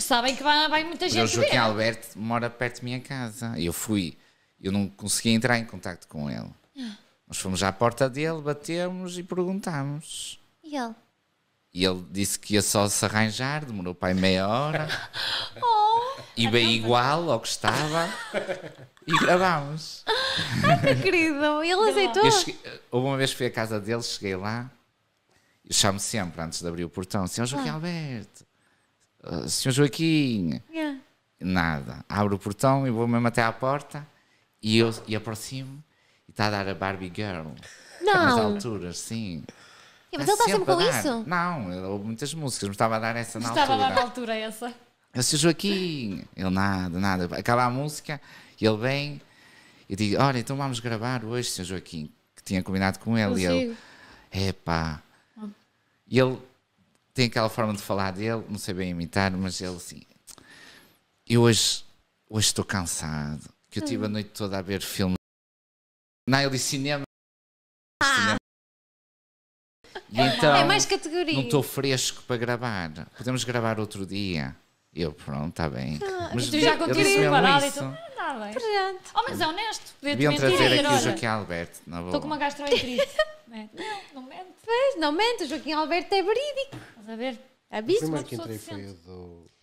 porque sabem que vai, vai muita é gente. O Joaquim ver. Alberto mora perto de minha casa. Eu fui, eu não consegui entrar em contato com ele. Ah. Nós fomos à porta dele, batemos e perguntámos. E ele? E ele disse que ia só se arranjar, demorou para aí meia hora. Oh, e bem igual ao que estava. e gravámos. Ai, que querido, ele aceitou. tudo houve uma vez que fui à casa dele, cheguei lá. Eu chamo sempre antes de abrir o portão, Senhor Joaquim ah. Alberto. Ah, senhor Joaquim, yeah. nada. Abro o portão e vou mesmo até à porta e eu e aproximo e está a dar a Barbie Girl. Não. Nas alturas, sim. É, mas tá ele está sempre, com isso? Não, ele ouve muitas músicas, mas estava a dar essa na estava altura. Estava a dar na altura essa. Eu Joaquim, ele nada, nada. Acaba a música e ele vem e diz: Olha, então vamos gravar hoje, Senhor Joaquim, que tinha combinado com ele. Consigo. E ele, epá. Ah. E ele tem aquela forma de falar dele, não sei bem imitar, mas ele assim. Eu hoje, hoje estou cansado, que eu tive a hum. noite toda a ver filme Não, ele cinema. Ah. cinema. Então, é mais categoria. Não estou fresco para gravar. Podemos gravar outro dia. Eu, pronto, está bem. Ah, mas tu então já conseguiu parar e tu. Está ah, bem. Pronto. Ao oh, menos é honesto. Podia-te mentir trazer aqui o Joaquim Alberto. Estou com uma gastroenterite. não, não mente não mente, o Joaquim Alberto é verídico. Estás a ver? É abismo, o primeiro que entrei foi o do